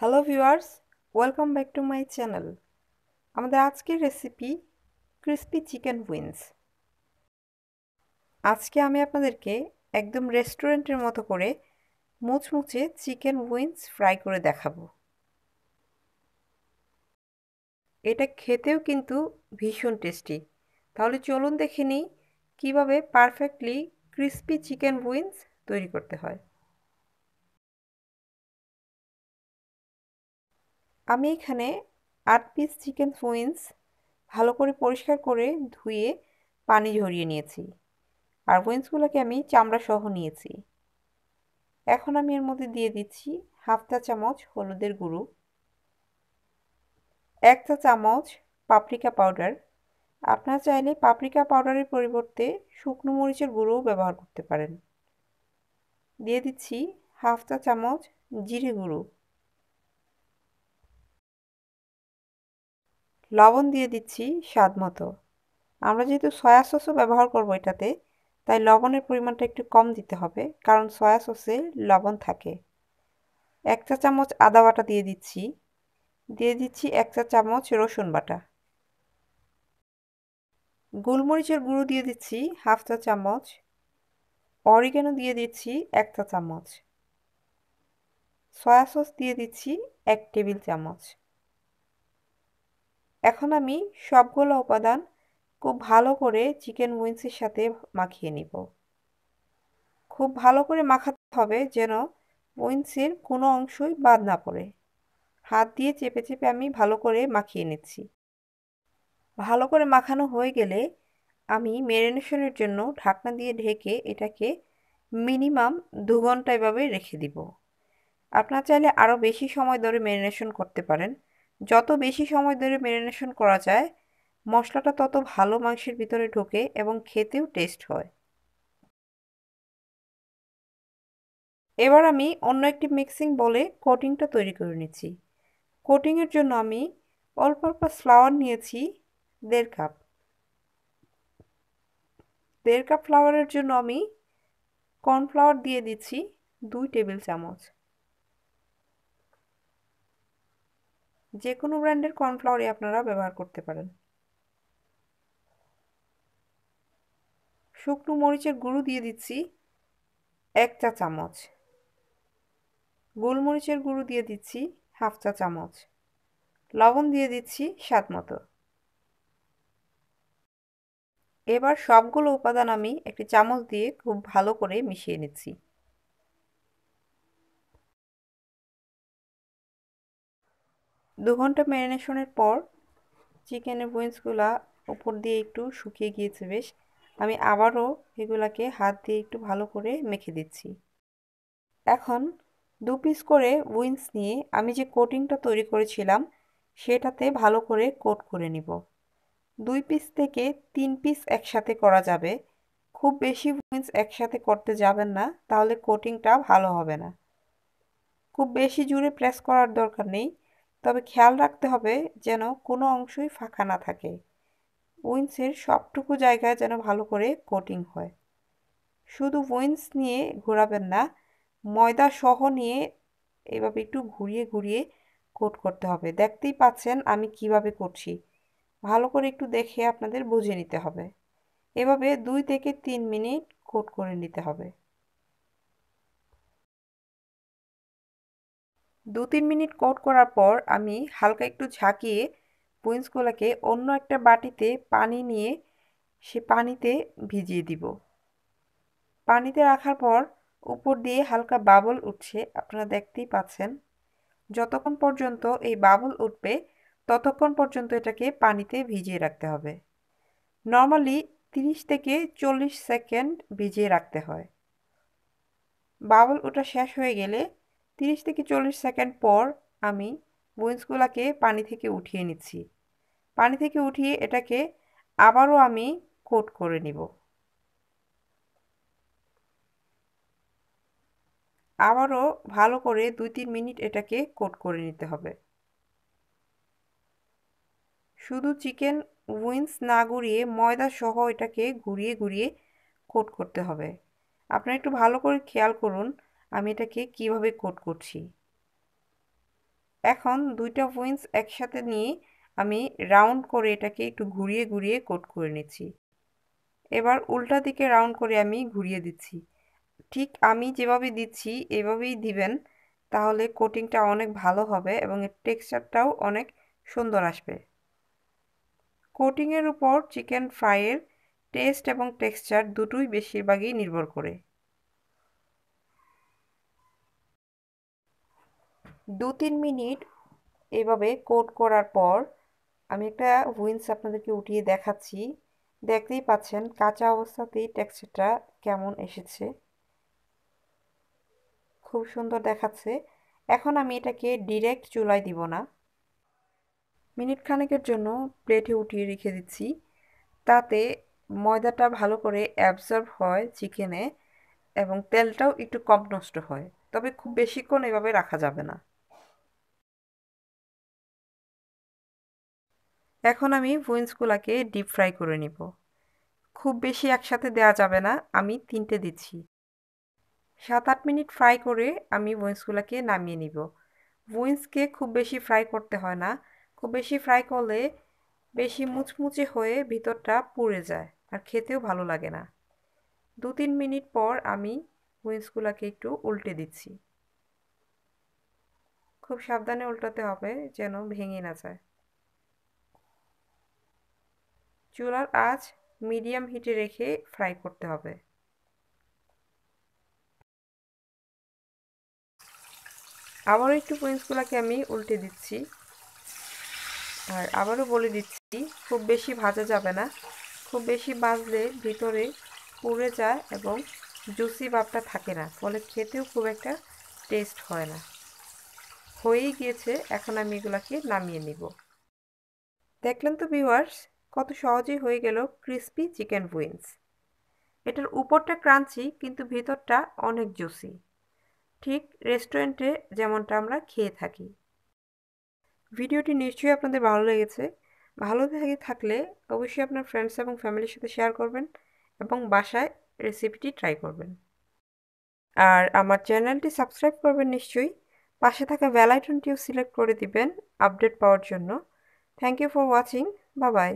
hello viewers welcome back to my channel আমাদের আজকের recipe crispy chicken wings আজকে আমি আপনাদেরকে একদম রেস্টুরেন্টের মতো করে মুচমুচে চিকেন উইংস ফ্রাই করে দেখাবো এটা খেতেও কিন্তু ভীষণ টেস্টি তাহলে চলুন দেখে নিই কীভাবে পারফেক্টলি ক্রিস্পি চিকেন উইংস তৈরি করতে হয় আমি এখানে আট পিস চিকেন ফুইন্স ভালো করে পরিষ্কার করে ধুয়ে পানি ঝরিয়ে নিয়েছি আর উইন্সগুলোকে আমি চামড়া সহ নিয়েছি এখন আমি এর মধ্যে দিয়ে দিচ্ছি হাফ চা চামচ হলুদের গুঁড়ো এক চা চামচ পাপরিকা পাউডার আপনার চাইলে পাপরিকা পাউডারের পরিবর্তে শুকনো মরিচের গুঁড়োও ব্যবহার করতে পারেন দিয়ে দিচ্ছি হাফ চা চামচ জিরে গুঁড়ো লবণ দিয়ে দিচ্ছি স্বাদ মতো আমরা যেহেতু সয়া সসও ব্যবহার করব এটাতে তাই লবণের পরিমাণটা একটু কম দিতে হবে কারণ সয়া সসে লবণ থাকে এক চা চামচ আদা বাটা দিয়ে দিচ্ছি দিয়ে দিচ্ছি এক চা চামচ রসুন বাটা গোলমরিচের গুঁড়ো দিয়ে দিচ্ছি হাফ চা চামচ অরিগানো দিয়ে দিচ্ছি এক চা চামচ সয়া সস দিয়ে দিচ্ছি এক টেবিল চামচ এখন আমি সবগুলো উপাদান খুব ভালো করে চিকেন উইংসের সাথে মাখিয়ে নিব খুব ভালো করে মাখাতে হবে যেন উইংসের কোনো অংশই বাদ না পড়ে হাত দিয়ে চেপে চেপে আমি ভালো করে মাখিয়ে নিচ্ছি ভালো করে মাখানো হয়ে গেলে আমি ম্যারিনেশনের জন্য ঢাকনা দিয়ে ঢেকে এটাকে মিনিমাম দু ঘন্টা এভাবে রেখে দিব আপনার চাইলে আরও বেশি সময় ধরে ম্যারিনেশন করতে পারেন যত বেশি সময় ধরে ম্যারিনেশন করা যায় মশলাটা তত ভালো মাংসের ভিতরে ঢোকে এবং খেতেও টেস্ট হয় এবার আমি অন্য একটি মিক্সিং বলে কোটিংটা তৈরি করে নিচ্ছি কোটিংয়ের জন্য আমি অল্প অল্প ফ্লাওয়ার নিয়েছি দেড় কাপ দেড় কাপ ফ্লাওয়ারের জন্য আমি কর্নফ্লাওয়ার দিয়ে দিচ্ছি দুই টেবিল চামচ যে কোনো ব্র্যান্ডের কর্নফ্লাওয়ারই আপনারা ব্যবহার করতে পারেন শুকনো মরিচের গুঁড়ো দিয়ে দিচ্ছি এক চা চামচ গোলমরিচের গুঁড়ো দিয়ে দিচ্ছি হাফ চা চামচ লবণ দিয়ে দিচ্ছি স্বাদ মতো এবার সবগুলো উপাদান আমি একটি চামচ দিয়ে খুব ভালো করে মিশিয়ে নিচ্ছি দু ঘন্টা ম্যারিনেশনের পর চিকেনের বুইন্সগুলা ওপর দিয়ে একটু শুকিয়ে গিয়েছে বেশ আমি আবারও এগুলাকে হাত দিয়ে একটু ভালো করে মেখে দিচ্ছি এখন দু পিস করে উইন্স নিয়ে আমি যে কোটিংটা তৈরি করেছিলাম সেটাতে ভালো করে কোট করে নিব দুই পিস থেকে তিন পিস একসাথে করা যাবে খুব বেশি উইন্স একসাথে করতে যাবেন না তাহলে কোটিংটা ভালো হবে না খুব বেশি জুড়ে প্রেস করার দরকার নেই তবে খেয়াল রাখতে হবে যেন কোনো অংশই ফাঁকা না থাকে উইন্সের সবটুকু জায়গায় যেন ভালো করে কোটিং হয় শুধু উইন্স নিয়ে ঘোরাবেন না ময়দা সহ নিয়ে এভাবে একটু ঘুরিয়ে ঘুরিয়ে কোট করতে হবে দেখতেই পাচ্ছেন আমি কিভাবে করছি ভালো করে একটু দেখে আপনাদের বুঝে নিতে হবে এভাবে দুই থেকে তিন মিনিট কোট করে নিতে হবে দু তিন মিনিট কোট করার পর আমি হালকা একটু ঝাঁকিয়ে পুইন্সগুলোকে অন্য একটা বাটিতে পানি নিয়ে সে পানিতে ভিজিয়ে দিব পানিতে রাখার পর উপর দিয়ে হালকা বাবল উঠছে আপনারা দেখতেই পাচ্ছেন যতক্ষণ পর্যন্ত এই বাবল উঠবে ততক্ষণ পর্যন্ত এটাকে পানিতে ভিজিয়ে রাখতে হবে নর্মালি 30 থেকে চল্লিশ সেকেন্ড ভিজিয়ে রাখতে হয় বাবল ওটা শেষ হয়ে গেলে তিরিশ থেকে চল্লিশ সেকেন্ড পর আমি বুইন্সগুলোকে পানি থেকে উঠিয়ে নিচ্ছি পানি থেকে উঠিয়ে এটাকে আবারও আমি কোট করে নিব আবারও ভালো করে দুই তিন মিনিট এটাকে কোট করে নিতে হবে শুধু চিকেন উইংস না গুড়িয়ে ময়দা সহ এটাকে ঘুরিয়ে ঘুরিয়ে কোট করতে হবে আপনারা একটু ভালো করে খেয়াল করুন আমি এটাকে কিভাবে কোট করছি এখন দুইটা পয়েন্টস একসাথে নিয়ে আমি রাউন্ড করে এটাকে একটু ঘুরিয়ে ঘুরিয়ে কোট করে নিচ্ছি এবার উল্টা দিকে রাউন্ড করে আমি ঘুরিয়ে দিচ্ছি ঠিক আমি যেভাবে দিচ্ছি এভাবেই দিবেন তাহলে কোটিংটা অনেক ভালো হবে এবং এর টেক্সচারটাও অনেক সুন্দর আসবে কোটিংয়ের উপর চিকেন ফ্রাইয়ের টেস্ট এবং টেক্সচার দুটোই বেশিরভাগই নির্ভর করে দু তিন মিনিট এভাবে কোট করার পর আমি একটা উইন্স আপনাদেরকে উঠিয়ে দেখাচ্ছি দেখতেই পাচ্ছেন কাঁচা অবস্থাতেই টেক্সচারটা কেমন এসেছে খুব সুন্দর দেখাচ্ছে এখন আমি এটাকে ডিরেক্ট চুলায় দিব না মিনিট খানেকের জন্য প্লেটে উঠিয়ে রেখে দিচ্ছি তাতে ময়দাটা ভালো করে অ্যাবজর্ব হয় চিকেনে এবং তেলটাও একটু কম নষ্ট হয় তবে খুব বেশিক্ষণ এভাবে রাখা যাবে না এখন আমি বুইন্সগুলোকে ডিপ ফ্রাই করে নিব খুব বেশি একসাথে দেয়া যাবে না আমি তিনটে দিচ্ছি সাত আট মিনিট ফ্রাই করে আমি বুইন্সগুলোকে নামিয়ে নিব বুইন্সকে খুব বেশি ফ্রাই করতে হয় না খুব বেশি ফ্রাই করলে বেশি মুচমুচে হয়ে ভিতরটা পুড়ে যায় আর খেতেও ভালো লাগে না দু তিন মিনিট পর আমি উইন্সগুলোকে একটু উল্টে দিচ্ছি খুব সাবধানে উল্টাতে হবে যেন ভেঙে না যায় চুলার আঁচ মিডিয়াম হিটে রেখে ফ্রাই করতে হবে আবারও একটু কুইন্সগুলোকে আমি উল্টে দিচ্ছি আর আবারও বলে দিচ্ছি খুব বেশি ভাজা যাবে না খুব বেশি ভাজলে ভিতরে পুড়ে যায় এবং জুসি ভাবটা থাকে না ফলে খেতেও খুব একটা টেস্ট হয় না হয়েই গিয়েছে এখন আমি এগুলাকে নামিয়ে নিব দেখলেন তো ভিউয়ার্স কত সহজেই হয়ে গেল ক্রিস্পি চিকেন উইংস এটার উপরটা ক্রাঞ্চি কিন্তু ভিতরটা অনেক জুসি ঠিক রেস্টুরেন্টে যেমনটা আমরা খেয়ে থাকি ভিডিওটি নিশ্চয়ই আপনাদের ভালো লেগেছে ভালো লেগে থাকলে অবশ্যই আপনার ফ্রেন্ডস এবং ফ্যামিলির সাথে শেয়ার করবেন এবং বাসায় রেসিপিটি ট্রাই করবেন আর আমার চ্যানেলটি সাবস্ক্রাইব করবেন নিশ্চয়ই পাশে থাকা বেল আইকনটিও সিলেক্ট করে দিবেন আপডেট পাওয়ার জন্য থ্যাংক ইউ ফর ওয়াচিং বা বাই